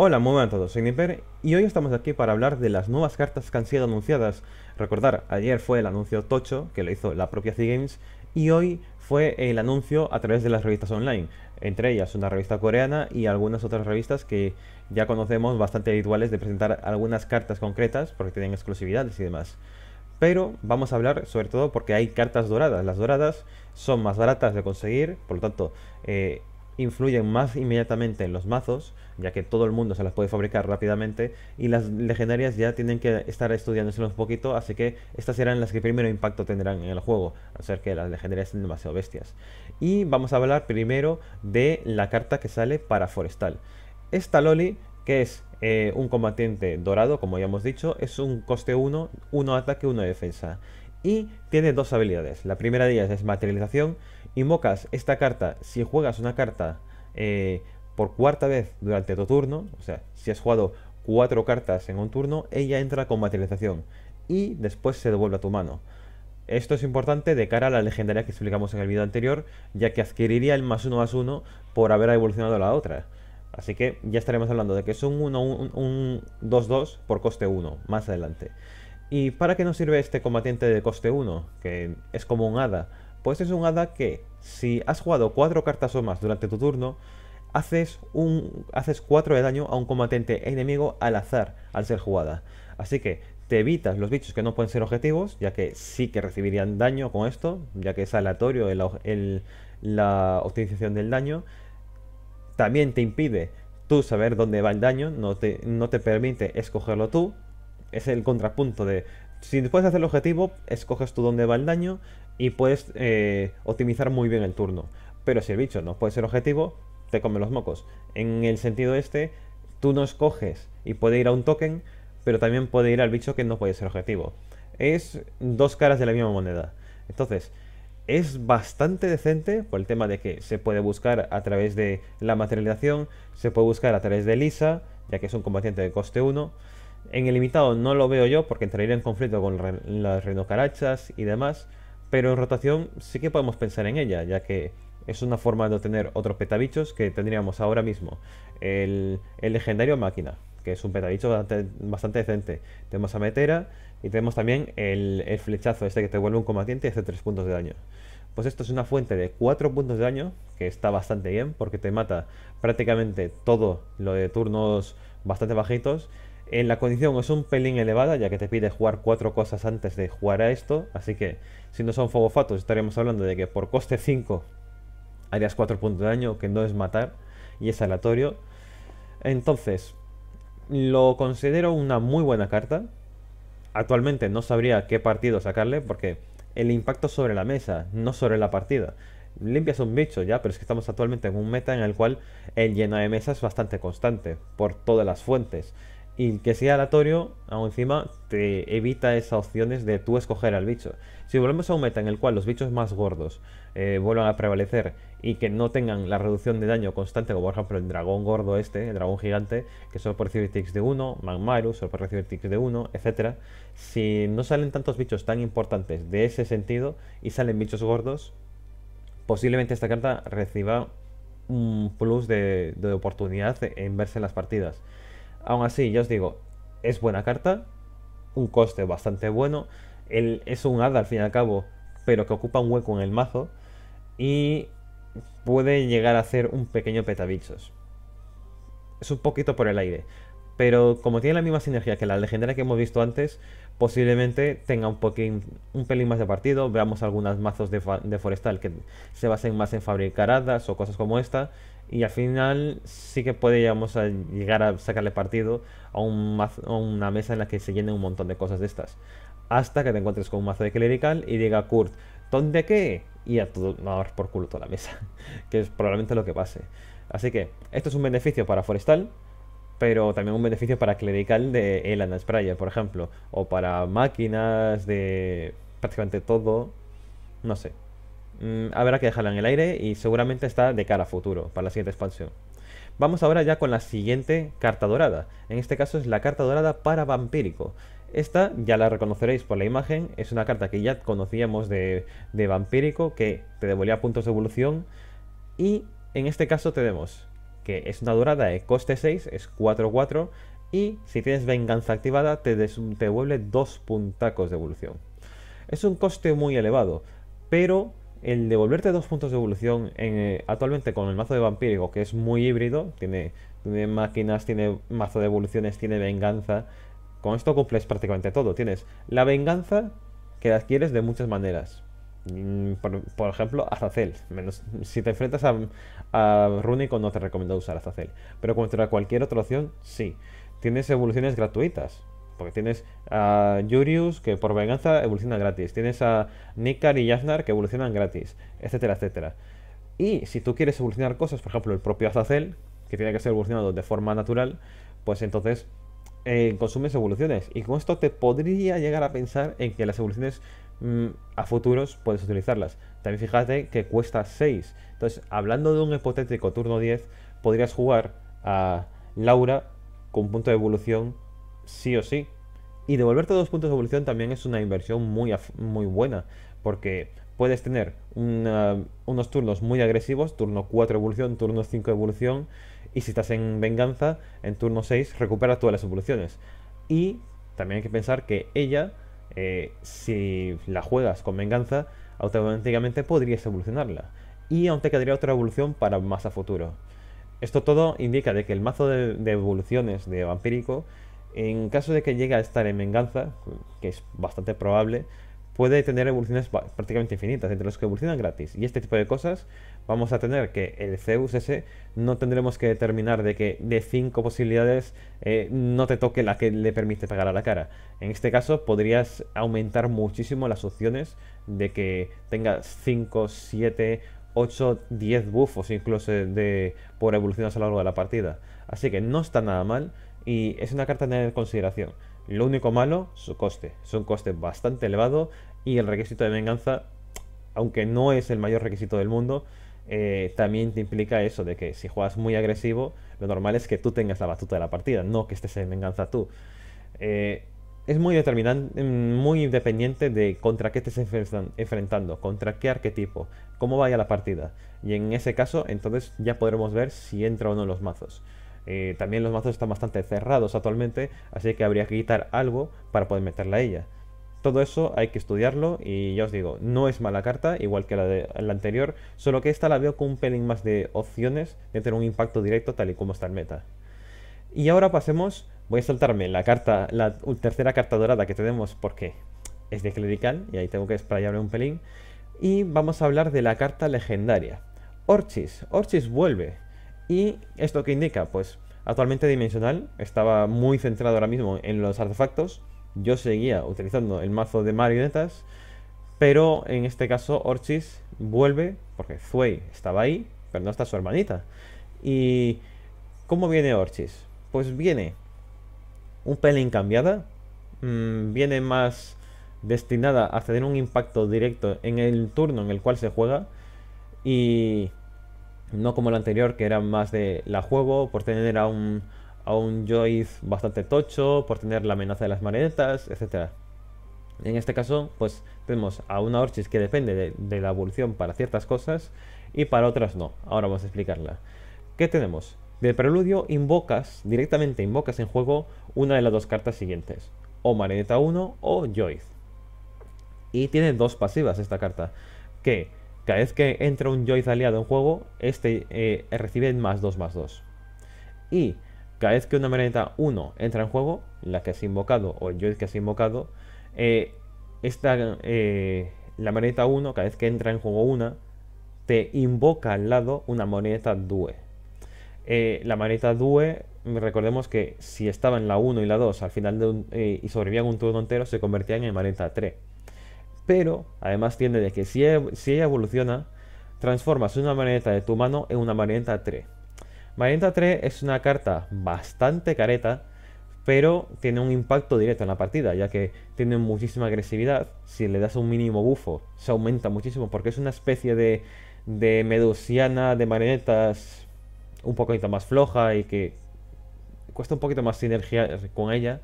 Hola, muy buenas a todos, soy Nipper y hoy estamos aquí para hablar de las nuevas cartas que han sido anunciadas. Recordar, ayer fue el anuncio Tocho, que lo hizo la propia C Games, y hoy fue el anuncio a través de las revistas online, entre ellas una revista coreana y algunas otras revistas que ya conocemos bastante habituales de presentar algunas cartas concretas porque tienen exclusividades y demás. Pero vamos a hablar sobre todo porque hay cartas doradas. Las doradas son más baratas de conseguir, por lo tanto, eh, influyen más inmediatamente en los mazos, ya que todo el mundo se las puede fabricar rápidamente, y las legendarias ya tienen que estar estudiándose un poquito, así que estas serán las que primero impacto tendrán en el juego, a ser que las legendarias sean demasiado bestias. Y vamos a hablar primero de la carta que sale para Forestal. Esta Loli, que es eh, un combatiente dorado, como ya hemos dicho, es un coste 1, 1 ataque, 1 defensa. Y tiene dos habilidades. La primera de ellas es materialización, invocas esta carta si juegas una carta eh, por cuarta vez durante tu turno, o sea, si has jugado cuatro cartas en un turno, ella entra con materialización y después se devuelve a tu mano. Esto es importante de cara a la legendaria que explicamos en el video anterior, ya que adquiriría el más 1 más uno por haber evolucionado la otra. Así que ya estaremos hablando de que son un 1-1, 2-2 por coste 1, más adelante. ¿Y para qué nos sirve este combatiente de coste 1? Que es como un hada. Este es un hada que si has jugado cuatro cartas o más durante tu turno, haces, un, haces 4 de daño a un combatiente enemigo al azar al ser jugada. Así que te evitas los bichos que no pueden ser objetivos, ya que sí que recibirían daño con esto, ya que es aleatorio el, la optimización del daño. También te impide tú saber dónde va el daño, no te, no te permite escogerlo tú. Es el contrapunto de si puedes hacer el objetivo, escoges tú dónde va el daño, y puedes eh, optimizar muy bien el turno. Pero si el bicho no puede ser objetivo, te come los mocos. En el sentido este, tú no escoges y puede ir a un token, pero también puede ir al bicho que no puede ser objetivo. Es dos caras de la misma moneda. Entonces, es bastante decente por el tema de que se puede buscar a través de la materialización, se puede buscar a través de Lisa, ya que es un combatiente de coste 1. En el limitado no lo veo yo porque entraría en conflicto con las renocarachas y demás, pero en rotación sí que podemos pensar en ella, ya que es una forma de obtener otros petabichos que tendríamos ahora mismo. El, legendario máquina, que es un petabicho bastante, decente. Tenemos a Metera y tenemos también el, el flechazo, este que te vuelve un combatiente y hace 3 puntos de daño. Pues esto es una fuente de 4 puntos de daño, que está bastante bien, porque te mata prácticamente todo lo de turnos bastante bajitos. En la condición es un pelín elevada, ya que te pide jugar cuatro cosas antes de jugar a esto, así que si no son fogofatos estaríamos hablando de que por coste 5 harías 4 puntos de daño, que no es matar, y es aleatorio. Entonces, lo considero una muy buena carta. Actualmente no sabría qué partido sacarle, porque el impacto sobre la mesa, no sobre la partida. Limpias un bicho ya, pero es que estamos actualmente en un meta en el cual el lleno de mesa es bastante constante, por todas las fuentes y que sea aleatorio, aún encima, te evita esas opciones de tú escoger al bicho. Si volvemos a un meta en el cual los bichos más gordos eh, vuelvan a prevalecer y que no tengan la reducción de daño constante, como por ejemplo el dragón gordo este, el dragón gigante, que solo puede recibir ticks de 1, Magmaru solo puede recibir ticks de 1, etc. Si no salen tantos bichos tan importantes de ese sentido y salen bichos gordos, posiblemente esta carta reciba un plus de oportunidad en verse en las partidas. Aún así, ya os digo, es buena carta, un coste bastante bueno. es un hada al fin y al cabo, pero que ocupa un hueco en el mazo. Y puede llegar a ser un pequeño petabichos. Es un poquito por el aire. Pero como tiene la misma sinergia que la legendaria que hemos visto antes, posiblemente tenga un, poquín, un pelín más de partido. Veamos algunos mazos de, de forestal que se basen más en fabricar hadas o cosas como esta y al final sí que puede a llegar a sacarle partido a, un a una mesa en la que se llenen un montón de cosas de estas. Hasta que te encuentres con un mazo de clerical y diga Kurt, ¿dónde qué? Y a todo más por culo toda la mesa, que es probablemente lo que pase. Así que esto es un beneficio para Forestal, pero también un beneficio para Clerical de Elan Sprayer, por ejemplo, o para máquinas de prácticamente todo, no sé. Mm, habrá que dejarla en el aire y seguramente está de cara a futuro, para la siguiente expansión. Vamos ahora ya con la siguiente carta dorada. En este caso es la carta dorada para vampírico. Esta ya la reconoceréis por la imagen, es una carta que ya conocíamos de, vampírico, que te devolvía puntos de evolución. Y en este caso tenemos que es una dorada de coste 6, es 4-4, y si tienes venganza activada te, te devuelve 2 puntacos de evolución. Es un coste muy elevado, pero el devolverte dos puntos de evolución en, eh, actualmente con el mazo de vampírico, que es muy híbrido, tiene, máquinas, tiene mazo de evoluciones, tiene venganza. Con esto cumples prácticamente todo. Tienes la venganza que adquieres de muchas maneras. Mm, por, ejemplo, Azazel. si te enfrentas a, a Runico no te recomiendo usar Azazel. Pero contra cualquier otra opción, sí. Tienes evoluciones gratuitas. Porque tienes a Yurius que por venganza evoluciona gratis. Tienes a Nikar y Yasnar que evolucionan gratis. Etcétera, etcétera. Y si tú quieres evolucionar cosas, por ejemplo, el propio Azazel, que tiene que ser evolucionado de forma natural, pues entonces eh, consumes evoluciones. Y con esto te podría llegar a pensar en que las evoluciones mm, a futuros puedes utilizarlas. También fíjate que cuesta 6. Entonces, hablando de un hipotético turno 10, podrías jugar a Laura con punto de evolución sí o sí. Y devolverte dos puntos de evolución también es una inversión muy, muy buena, porque puedes tener unos turnos muy agresivos, turno 4 evolución, turno 5 evolución, y si estás en venganza, en turno 6 recupera todas las evoluciones. Y también hay que pensar que ella, eh, si la juegas con venganza, automáticamente podrías evolucionarla. Y aunque te quedaría otra evolución para más a futuro. Esto todo indica de que el mazo de evoluciones de vampírico en caso de que llegue a estar en venganza, que es bastante probable, puede tener evoluciones prácticamente infinitas, entre los que evolucionan gratis. Y este tipo de cosas vamos a tener que el Zeus ese no tendremos que determinar de que de 5 posibilidades eh, no te toque la que le permite pagar a la cara. En este caso podrías aumentar muchísimo las opciones de que tengas 5, 7, 8, 10 buffos incluso de, por evoluciones a lo largo de la partida. Así que no está nada mal y es una carta a tener en consideración. Lo único malo, su coste. Es un coste bastante elevado y el requisito de venganza, aunque no es el mayor requisito del mundo, eh, también te implica eso de que si juegas muy agresivo, lo normal es que tú tengas la batuta de la partida, no que estés en venganza tú. Eh, es muy determinante, mm, muy independiente de contra qué estés enfrentando, contra qué arquetipo, cómo vaya la partida. Y en ese caso, entonces ya podremos ver si entra o no los mazos. Eh, también los mazos están bastante cerrados actualmente, así que habría que quitar algo para poder meterla a ella. Todo eso hay que estudiarlo y ya os digo, no es mala carta, igual que la, de, la anterior, solo que esta la veo con un pelín más de opciones de tener un impacto directo tal y como está el meta. Y ahora pasemos, voy a soltarme la carta, la tercera carta dorada que tenemos porque es de clerical y ahí tengo que sprayarle un pelín. Y vamos a hablar de la carta legendaria. Orchis, Orchis vuelve, ¿Y esto qué indica? Pues actualmente Dimensional estaba muy centrado ahora mismo en los artefactos. Yo seguía utilizando el mazo de marionetas. Pero en este caso Orchis vuelve, porque Zuey estaba ahí, pero no está su hermanita. ¿Y cómo viene Orchis? Pues viene un pelín cambiada. Mm, viene más destinada a tener un impacto directo en el turno en el cual se juega. Y no como el anterior, que era más de la juego, por tener a un, a Joyce bastante tocho, por tener la amenaza de las marionetas, etc. En este caso, pues tenemos a una Orchis que depende de, la evolución para ciertas cosas y para otras no. Ahora vamos a explicarla. ¿Qué tenemos? Del preludio invocas, directamente invocas en juego una de las dos cartas siguientes, o Marioneta 1 o Joyce. Y tiene dos pasivas esta carta, que cada vez que entra un Joyce aliado en juego, este eh, recibe más 2 más 2. Y cada vez que una maneta 1 entra en juego, la que has invocado o el Joyce que has invocado, eh, eh, la maneta 1, cada vez que entra en juego una, te invoca al lado una maneta 2. la maneta 2, recordemos que si estaba en la 1 y la 2 al final de y sobrevivían un turno entero, se convertían en maneta 3 pero además tiene de que e, si, ella evoluciona, transformas una marioneta de tu mano en una marioneta 3. Marioneta 3 es una carta bastante careta, pero tiene un impacto directo en la partida, ya que tiene muchísima agresividad. Si le das un mínimo bufo, se aumenta muchísimo, porque es una especie de, de medusiana de marionetas un poquito más floja y que cuesta un poquito más sinergia con ella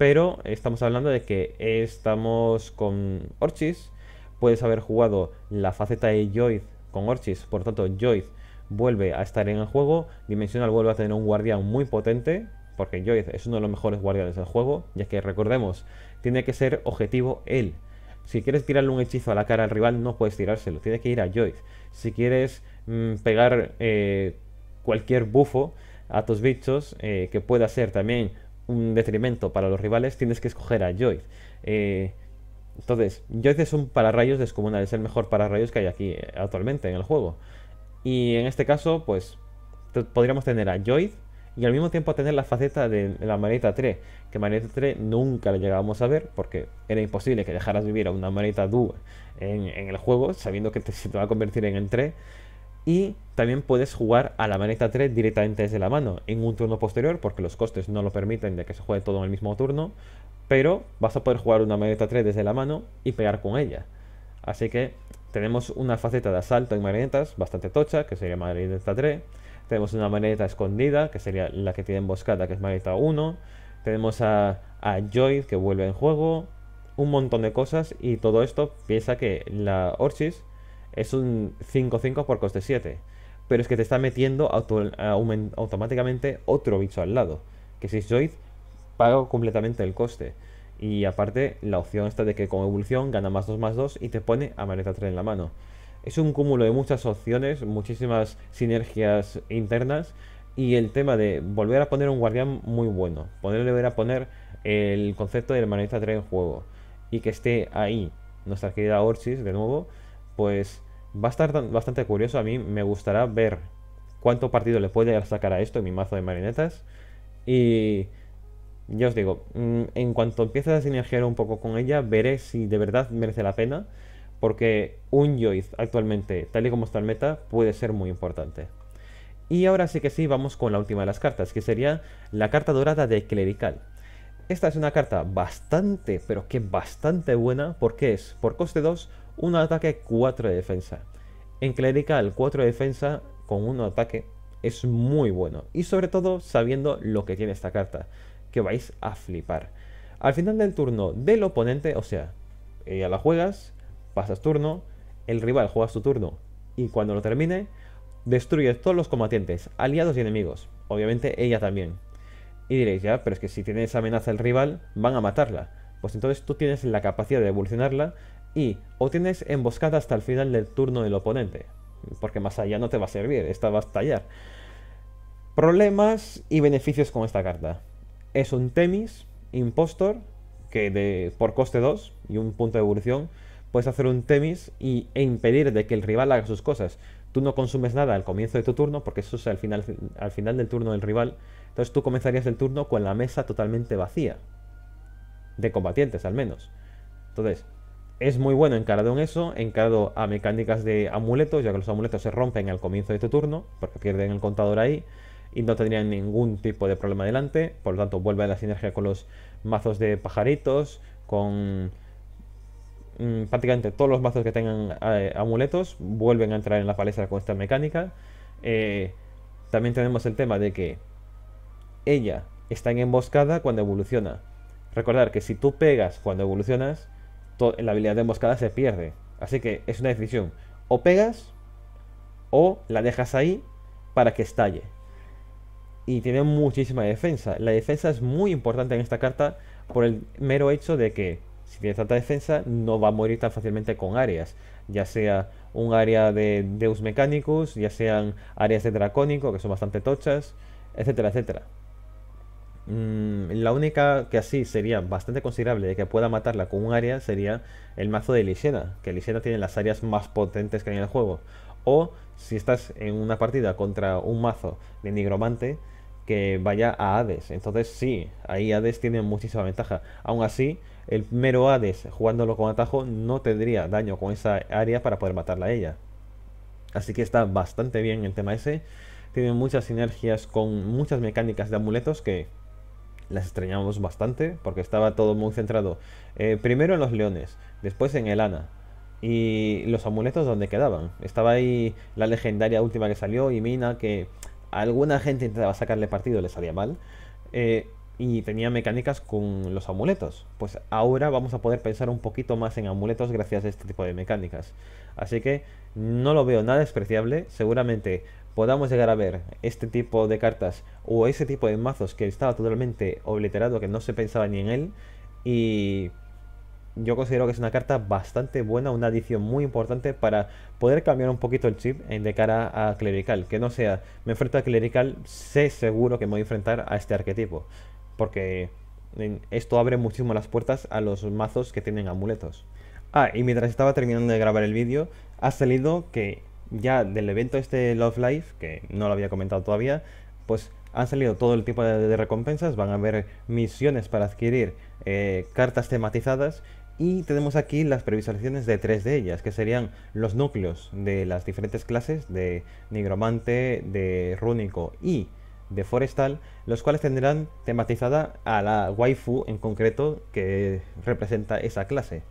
pero estamos hablando de que estamos con Orchis, puedes haber jugado la faceta de Joyce con Orchis, por tanto Joyce vuelve a estar en el juego, Dimensional vuelve a tener un guardián muy potente, porque Joyce es uno de los mejores guardianes del juego, ya que recordemos, tiene que ser objetivo él. Si quieres tirarle un hechizo a la cara al rival, no puedes tirárselo, tiene que ir a Joyce. Si quieres mm, pegar eh, cualquier bufo a tus bichos, eh, que pueda ser también un detrimento para los rivales, tienes que escoger a Joyce. Eh, entonces, Joyce es un pararrayos descomunal, es el mejor pararrayos que hay aquí eh, actualmente en el juego. Y en este caso, pues podríamos tener a Joyce y al mismo tiempo tener la faceta de la maneta 3, que maneta 3 nunca la llegábamos a ver porque era imposible que dejaras vivir a una maneta 2 en, el juego, sabiendo que se te va a convertir en el 3. Y también puedes jugar a la maneta 3 directamente desde la mano en un turno posterior, porque los costes no lo permiten de que se juegue todo en el mismo turno, pero vas a poder jugar una maneta 3 desde la mano y pegar con ella. Así que tenemos una faceta de asalto en marionetas bastante tocha, que sería maneta 3. Tenemos una maneta escondida, que sería la que tiene emboscada, que es maneta 1. Tenemos a, a Joy, que vuelve en juego. Un montón de cosas y todo esto piensa que la Orchis es un 5-5 por coste 7. Pero es que te está metiendo eh, automáticamente otro bicho al lado. Que si es Joyce, pago completamente el coste. Y aparte, la opción está de que con evolución gana más 2 más 2 y te pone a Maneta 3 en la mano. Es un cúmulo de muchas opciones, muchísimas sinergias internas. Y el tema de volver a poner un guardián muy bueno. Ponerle volver a poner el concepto del maneta 3 en juego. Y que esté ahí. Nuestra querida Orchis de nuevo pues va a estar bastante curioso. A mí me gustará ver cuánto partido le puede sacar a esto mi mazo de marionetas. Y ya os digo, mm, en cuanto empiece a sinergiar un poco con ella, veré si de verdad merece la pena. Porque un Joyce actualmente, tal y como está el meta, puede ser muy importante. Y ahora sí que sí, vamos con la última de las cartas, que sería la carta dorada de Clerical. Esta es una carta bastante, pero que bastante buena, porque es por coste 2, un ataque, 4 de defensa. En clerical, 4 de defensa con un ataque es muy bueno. Y sobre todo sabiendo lo que tiene esta carta, que vais a flipar. Al final del turno del oponente, o sea, ella eh, la juegas, pasas turno, el rival juega su turno y cuando lo termine, destruye todos los combatientes, aliados y enemigos. Obviamente ella también. Y diréis, ya, pero es que si tiene esa amenaza el rival, van a matarla. Pues entonces tú tienes la capacidad de evolucionarla y o tienes emboscada hasta el final del turno del oponente, porque más allá no te va a servir, esta va a estallar. Problemas y beneficios con esta carta. Es un Temis, Impostor, que de, por coste 2 y un punto de evolución, puedes hacer un Temis y, e impedir de que el rival haga sus cosas. Tú no consumes nada al comienzo de tu turno, porque eso es al final, al final del turno del rival. Entonces tú comenzarías el turno con la mesa totalmente vacía. De combatientes, al menos. Entonces, es muy bueno encarado en eso, encarado a mecánicas de amuletos, ya que los amuletos se rompen al comienzo de tu este turno, porque pierden el contador ahí y no tendrían ningún tipo de problema adelante, por lo tanto vuelve a la sinergia con los mazos de pajaritos, con mm, prácticamente todos los mazos que tengan eh, amuletos, vuelven a entrar en la palestra con esta mecánica. Eh, también tenemos el tema de que ella está en emboscada cuando evoluciona. Recordar que si tú pegas cuando evolucionas, la habilidad de emboscada se pierde. Así que es una decisión. O pegas o la dejas ahí para que estalle. Y tiene muchísima defensa. La defensa es muy importante en esta carta por el mero hecho de que si tienes tanta defensa no va a morir tan fácilmente con áreas. Ya sea un área de Deus Mechanicus, ya sean áreas de Dracónico, que son bastante tochas, etcétera, etcétera. Mm, la única que así sería bastante considerable de que pueda matarla con un área sería el mazo de Lishena, que Lishena tiene las áreas más potentes que hay en el juego. O si estás en una partida contra un mazo de nigromante que vaya a Hades. Entonces sí, ahí Hades tiene muchísima ventaja. Aún así, el mero Hades jugándolo con atajo no tendría daño con esa área para poder matarla a ella. Así que está bastante bien el tema ese. Tiene muchas sinergias con muchas mecánicas de amuletos que las extrañamos bastante porque estaba todo muy centrado. Eh, primero en los leones, después en el Ana. Y los amuletos donde quedaban. Estaba ahí la legendaria última que salió y Mina que alguna gente intentaba sacarle partido, le salía mal. Eh, y tenía mecánicas con los amuletos. Pues ahora vamos a poder pensar un poquito más en amuletos gracias a este tipo de mecánicas. Así que no lo veo nada despreciable. Seguramente podamos llegar a ver este tipo de cartas o ese tipo de mazos que estaba totalmente obliterado, que no se pensaba ni en él. Y yo considero que es una carta bastante buena, una adición muy importante para poder cambiar un poquito el chip de cara a Clerical. Que no sea, me enfrento a Clerical, sé seguro que me voy a enfrentar a este arquetipo. Porque esto abre muchísimo las puertas a los mazos que tienen amuletos. Ah, y mientras estaba terminando de grabar el vídeo, ha salido que ya del evento este Love Life que no lo había comentado todavía, pues han salido todo el tipo de, recompensas, van a haber misiones para adquirir eh, cartas tematizadas y tenemos aquí las previsualizaciones de tres de ellas, que serían los núcleos de las diferentes clases de nigromante, de rúnico y de forestal, los cuales tendrán tematizada a la waifu en concreto que representa esa clase.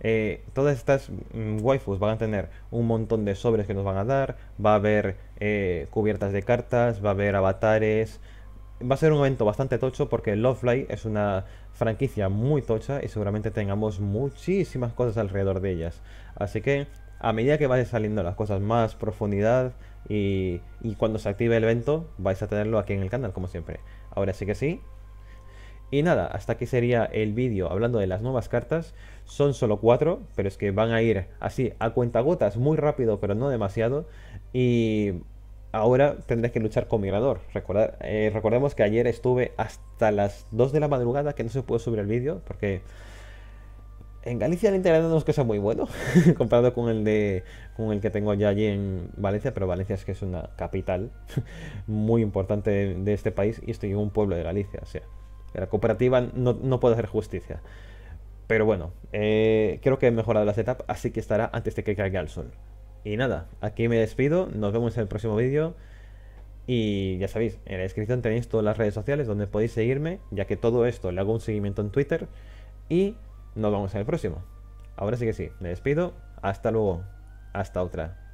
Eh, todas estas mm, waifus van a tener un montón de sobres que nos van a dar, va a haber eh, cubiertas de cartas, va a haber avatares. Va a ser un evento bastante tocho porque Love Light es una franquicia muy tocha y seguramente tengamos muchísimas cosas alrededor de ellas. Así que a medida que vayan saliendo las cosas más profundidad y cuando se active el evento vais a tenerlo aquí en el canal como siempre. Ahora sí que sí, y nada, hasta aquí sería el vídeo hablando de las nuevas cartas. Son solo cuatro, pero es que van a ir así a cuentagotas, muy rápido, pero no demasiado. Y ahora tendré que luchar con Migrador. Recordar, eh, recordemos que ayer estuve hasta las 2 de la madrugada, que no se pudo subir el vídeo, porque en Galicia el internet no es que sea muy bueno, comparado con el, de, con el que tengo ya allí en Valencia, pero Valencia es que es una capital muy importante de, de este país y estoy en un pueblo de Galicia, o sea. La cooperativa no, puede hacer justicia. Pero bueno, eh, creo que he mejorado la setup, así que estará antes de que caiga el sol. Y nada, aquí me despido, nos vemos en el próximo vídeo. Y ya sabéis, en la descripción tenéis todas las redes sociales donde podéis seguirme, ya que todo esto le hago un seguimiento en Twitter. Y nos vemos en el próximo. Ahora sí que sí, me despido, hasta luego, hasta otra.